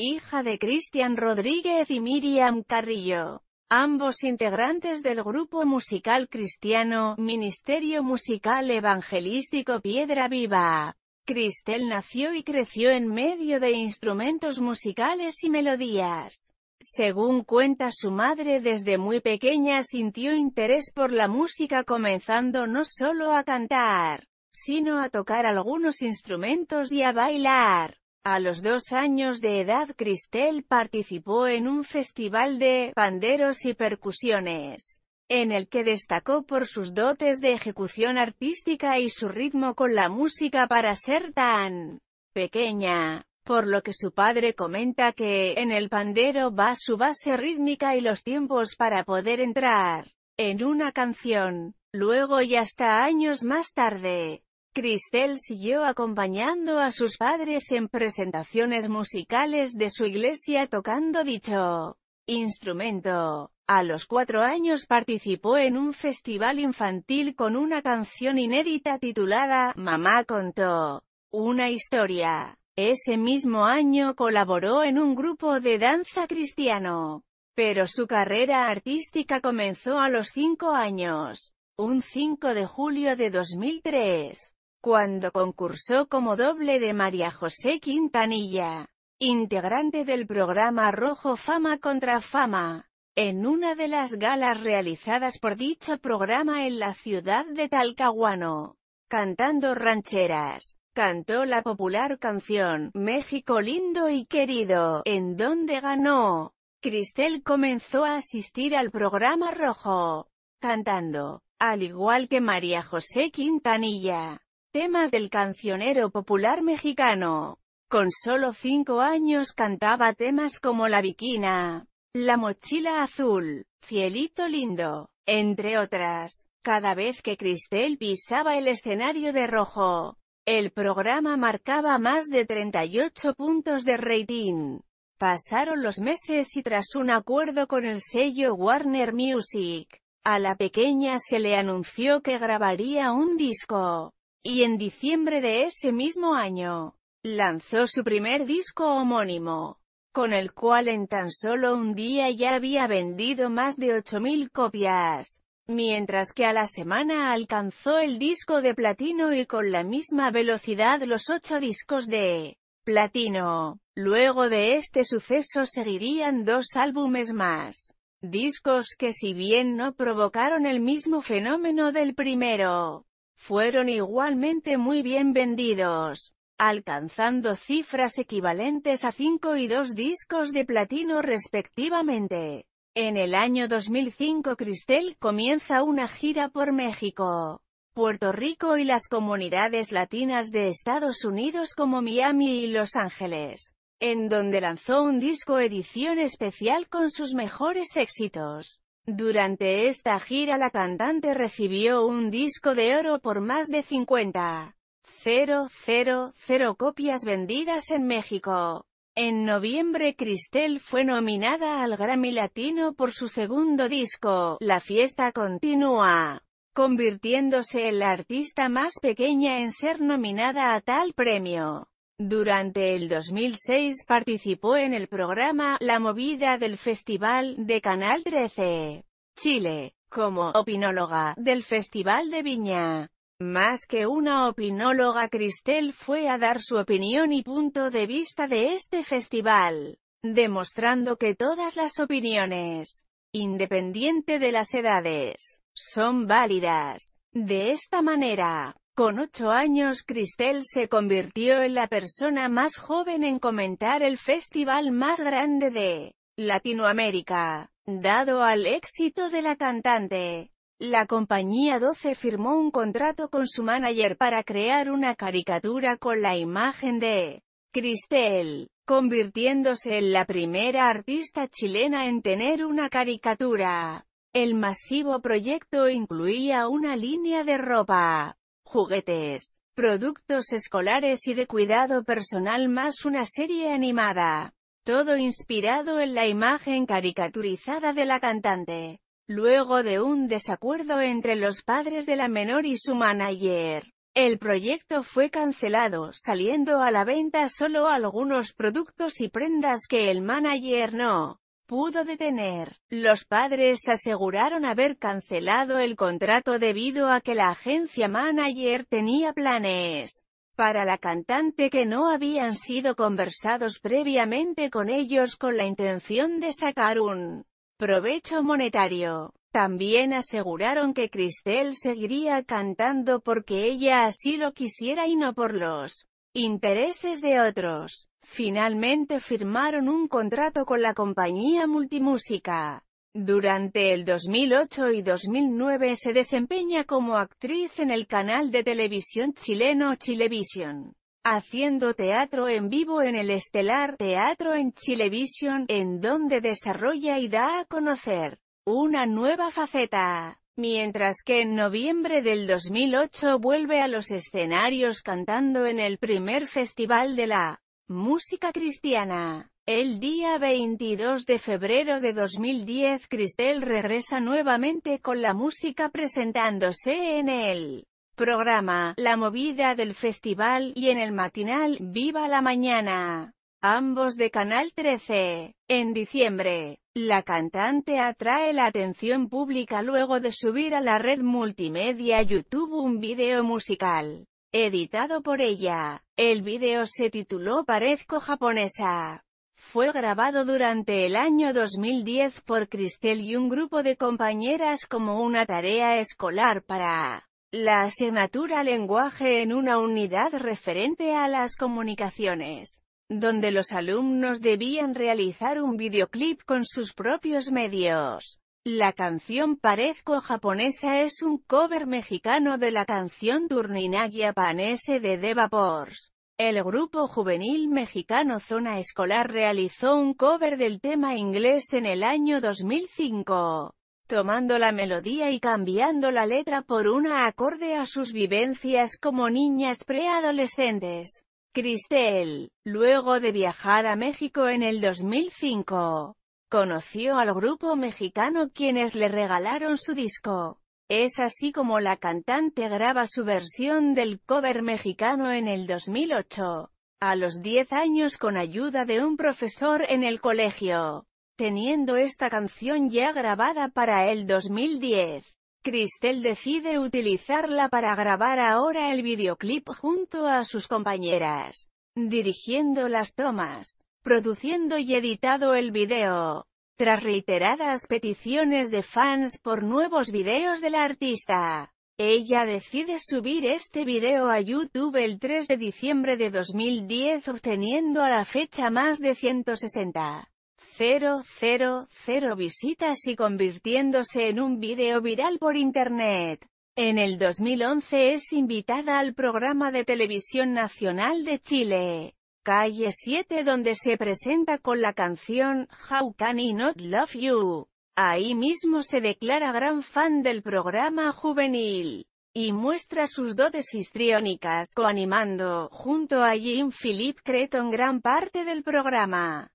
hija de Cristian Rodríguez y Miriam Carrillo, ambos integrantes del grupo musical cristiano Ministerio Musical Evangelístico Piedra Viva. Cristel nació y creció en medio de instrumentos musicales y melodías. Según cuenta su madre desde muy pequeña sintió interés por la música comenzando no solo a cantar, sino a tocar algunos instrumentos y a bailar. A los dos años de edad Cristel participó en un festival de panderos y percusiones, en el que destacó por sus dotes de ejecución artística y su ritmo con la música para ser tan pequeña, por lo que su padre comenta que, en el pandero va su base rítmica y los tiempos para poder entrar en una canción, luego y hasta años más tarde. Cristel siguió acompañando a sus padres en presentaciones musicales de su iglesia tocando dicho instrumento. A los cuatro años participó en un festival infantil con una canción inédita titulada Mamá contó una historia. Ese mismo año colaboró en un grupo de danza cristiano. Pero su carrera artística comenzó a los cinco años. Un 5 de julio de 2003 cuando concursó como doble de María José Quintanilla, integrante del programa Rojo Fama contra Fama, en una de las galas realizadas por dicho programa en la ciudad de Talcahuano, cantando rancheras. Cantó la popular canción, México lindo y querido, en donde ganó. Cristel comenzó a asistir al programa Rojo, cantando, al igual que María José Quintanilla. Temas del cancionero popular mexicano. Con solo cinco años cantaba temas como La Viquina, La Mochila Azul, Cielito Lindo, entre otras. Cada vez que Cristel pisaba el escenario de rojo, el programa marcaba más de 38 puntos de rating. Pasaron los meses y tras un acuerdo con el sello Warner Music, a la pequeña se le anunció que grabaría un disco y en diciembre de ese mismo año, lanzó su primer disco homónimo, con el cual en tan solo un día ya había vendido más de 8.000 copias, mientras que a la semana alcanzó el disco de platino y con la misma velocidad los ocho discos de platino. Luego de este suceso seguirían dos álbumes más, discos que si bien no provocaron el mismo fenómeno del primero, fueron igualmente muy bien vendidos, alcanzando cifras equivalentes a 5 y 2 discos de platino respectivamente. En el año 2005 Cristel comienza una gira por México, Puerto Rico y las comunidades latinas de Estados Unidos como Miami y Los Ángeles, en donde lanzó un disco edición especial con sus mejores éxitos. Durante esta gira la cantante recibió un disco de oro por más de 50.000 copias vendidas en México. En noviembre Cristel fue nominada al Grammy Latino por su segundo disco, La Fiesta Continúa, convirtiéndose en la artista más pequeña en ser nominada a tal premio. Durante el 2006 participó en el programa La Movida del Festival de Canal 13, Chile, como opinóloga del Festival de Viña. Más que una opinóloga, Cristel fue a dar su opinión y punto de vista de este festival, demostrando que todas las opiniones, independiente de las edades, son válidas. De esta manera, con ocho años Cristel se convirtió en la persona más joven en comentar el festival más grande de Latinoamérica. Dado al éxito de la cantante, la compañía 12 firmó un contrato con su manager para crear una caricatura con la imagen de Cristel, convirtiéndose en la primera artista chilena en tener una caricatura. El masivo proyecto incluía una línea de ropa, juguetes, productos escolares y de cuidado personal más una serie animada. Todo inspirado en la imagen caricaturizada de la cantante. Luego de un desacuerdo entre los padres de la menor y su manager, el proyecto fue cancelado, saliendo a la venta solo algunos productos y prendas que el manager no pudo detener. Los padres aseguraron haber cancelado el contrato debido a que la agencia manager tenía planes para la cantante que no habían sido conversados previamente con ellos con la intención de sacar un provecho monetario. También aseguraron que Christelle seguiría cantando porque ella así lo quisiera y no por los intereses de otros. Finalmente firmaron un contrato con la compañía Multimúsica. Durante el 2008 y 2009 se desempeña como actriz en el canal de televisión chileno Chilevisión, haciendo teatro en vivo en el estelar Teatro en Chilevisión, en donde desarrolla y da a conocer una nueva faceta mientras que en noviembre del 2008 vuelve a los escenarios cantando en el primer Festival de la Música Cristiana. El día 22 de febrero de 2010 Cristel regresa nuevamente con la música presentándose en el programa La Movida del Festival y en el matinal Viva la Mañana, ambos de Canal 13, en diciembre. La cantante atrae la atención pública luego de subir a la red multimedia YouTube un video musical, editado por ella. El video se tituló Parezco japonesa. Fue grabado durante el año 2010 por Cristel y un grupo de compañeras como una tarea escolar para la asignatura lenguaje en una unidad referente a las comunicaciones donde los alumnos debían realizar un videoclip con sus propios medios. La canción Parezco japonesa es un cover mexicano de la canción Up Panese de Devapors. El grupo juvenil mexicano Zona Escolar realizó un cover del tema inglés en el año 2005, tomando la melodía y cambiando la letra por una acorde a sus vivencias como niñas preadolescentes. Cristel, luego de viajar a México en el 2005, conoció al grupo mexicano quienes le regalaron su disco. Es así como la cantante graba su versión del cover mexicano en el 2008, a los 10 años con ayuda de un profesor en el colegio, teniendo esta canción ya grabada para el 2010. Cristel decide utilizarla para grabar ahora el videoclip junto a sus compañeras, dirigiendo las tomas, produciendo y editado el video. Tras reiteradas peticiones de fans por nuevos videos de la artista, ella decide subir este video a YouTube el 3 de diciembre de 2010 obteniendo a la fecha más de 160 cero visitas y convirtiéndose en un video viral por internet. En el 2011 es invitada al programa de televisión nacional de Chile, Calle 7 donde se presenta con la canción How Can I Not Love You. Ahí mismo se declara gran fan del programa juvenil y muestra sus dotes histriónicas coanimando, junto a Jim Philip Creton gran parte del programa.